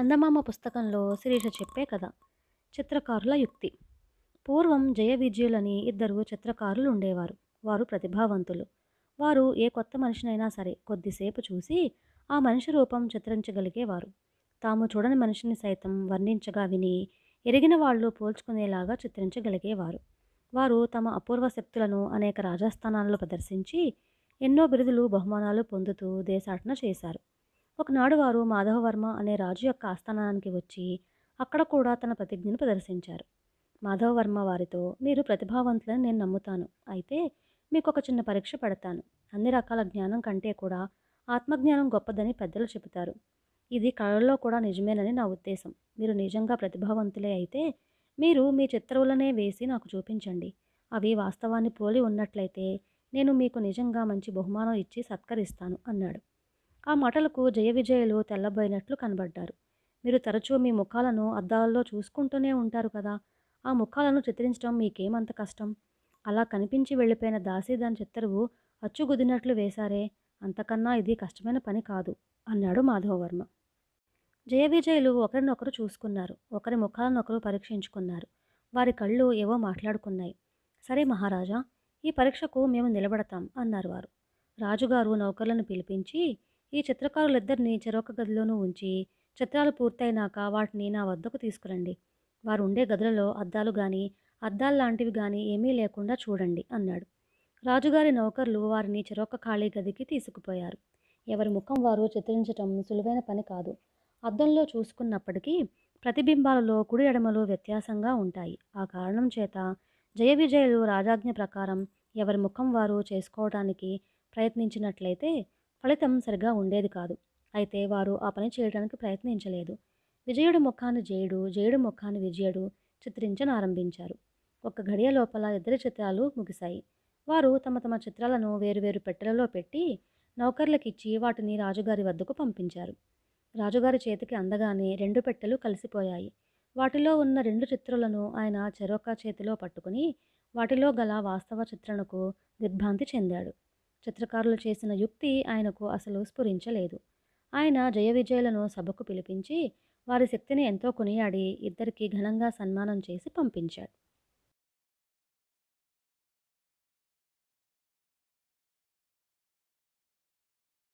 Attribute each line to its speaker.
Speaker 1: చందమామ పుస్తకంలో శిరీష చెప్పే కథ చిత్రకారుల యుక్తి పూర్వం జయ విజయులని ఇద్దరు చిత్రకారులు ఉండేవారు వారు ప్రతిభావంతులు వారు ఏ కొత్త మనిషినైనా సరే కొద్దిసేపు చూసి ఆ మనిషి రూపం చిత్రించగలిగేవారు తాము చూడని మనిషిని సైతం వర్ణించగా విని ఎరిగిన వాళ్ళు పోల్చుకునేలాగా చిత్రించగలిగేవారు వారు తమ అపూర్వ శక్తులను అనేక రాజస్థానాల్లో ప్రదర్శించి ఎన్నో బిరుదులు బహుమానాలు పొందుతూ దేశాటన చేశారు ఒకనాడు వారు మాధవవర్మ అనే రాజు యొక్క ఆస్థానానికి వచ్చి అక్కడ కూడా తన ప్రతిజ్ఞను ప్రదర్శించారు మాధవవర్మ వారితో మీరు ప్రతిభావంతులని నేను నమ్ముతాను అయితే మీకు ఒక చిన్న పరీక్ష పెడతాను అన్ని రకాల జ్ఞానం కంటే కూడా ఆత్మజ్ఞానం గొప్పదని పెద్దలు చెబుతారు ఇది కళల్లో కూడా నిజమేనని నా ఉద్దేశం మీరు నిజంగా ప్రతిభావంతులే అయితే మీరు మీ చిత్రవులనే వేసి నాకు చూపించండి అవి వాస్తవాన్ని పోలి ఉన్నట్లయితే నేను మీకు నిజంగా మంచి బహుమానం ఇచ్చి సత్కరిస్తాను అన్నాడు ఆ మాటలకు జయ విజయలు తెల్లబోయినట్లు కనబడ్డారు మీరు తరచూ మీ ముఖాలను అద్దాలలో చూసుకుంటూనే ఉంటారు కదా ఆ ముఖాలను చిత్రించడం మీకేమంత కష్టం అలా కనిపించి వెళ్ళిపోయిన దాసి దాని చిత్తరువు అచ్చుగుదినట్లు వేశారే అంతకన్నా ఇది కష్టమైన పని కాదు అన్నాడు మాధవవర్మ జయ విజయులు ఒకరినొకరు చూసుకున్నారు ఒకరి ముఖాలనొకరు పరీక్షించుకున్నారు వారి కళ్ళు ఏవో మాట్లాడుకున్నాయి సరే మహారాజా ఈ పరీక్షకు మేము నిలబడతాం అన్నారు వారు రాజుగారు నౌకర్లను పిలిపించి ఈ చిత్రకారులిద్దరిని చెరొక గదిలోనూ ఉంచి చిత్రాలు పూర్తయినాక వాటిని నా వద్దకు తీసుకురండి వారు ఉండే గదులలో అద్దాలు కానీ అద్దాలు లాంటివి కానీ ఏమీ లేకుండా చూడండి అన్నాడు రాజుగారి నౌకర్లు వారిని చెరొక ఖాళీ గదికి తీసుకుపోయారు ఎవరి ముఖం వారు చిత్రించటం సులువైన పని కాదు అద్దంలో చూసుకున్నప్పటికీ ప్రతిబింబాలలో కుడి ఎడమలు వ్యత్యాసంగా ఉంటాయి ఆ కారణం చేత జయ విజయులు రాజాజ్ఞ ప్రకారం ఎవరి ముఖం వారు చేసుకోవడానికి ప్రయత్నించినట్లయితే ఫలితం సరిగా ఉండేది కాదు అయితే వారు ఆ పని చేయడానికి ప్రయత్నించలేదు విజయుడు ముఖాన్ని జయుడు జయుడు ముఖాన్ని విజయుడు ఆరంభించారు ఒక గడియ లోపల ఇద్దరి చిత్రాలు ముగిశాయి వారు తమ తమ చిత్రాలను వేరువేరు పెట్టెలలో పెట్టి నౌకర్లకిచ్చి వాటిని రాజుగారి వద్దకు పంపించారు రాజుగారి చేతికి అందగానే రెండు పెట్టెలు కలిసిపోయాయి వాటిలో ఉన్న రెండు చిత్రాలను ఆయన చెరొక్క చేతిలో పట్టుకుని వాటిలో గల వాస్తవ చిత్రణకు దిగ్భ్రాంతి చెందాడు చిత్రకారులు చేసిన యుక్తి ఆయనకు అసలు స్ఫురించలేదు ఆయన జయ విజయులను సభకు పిలిపించి వారి శక్తిని ఎంతో కొనియాడి ఇద్దరికీ ఘనంగా సన్మానం చేసి పంపించాడు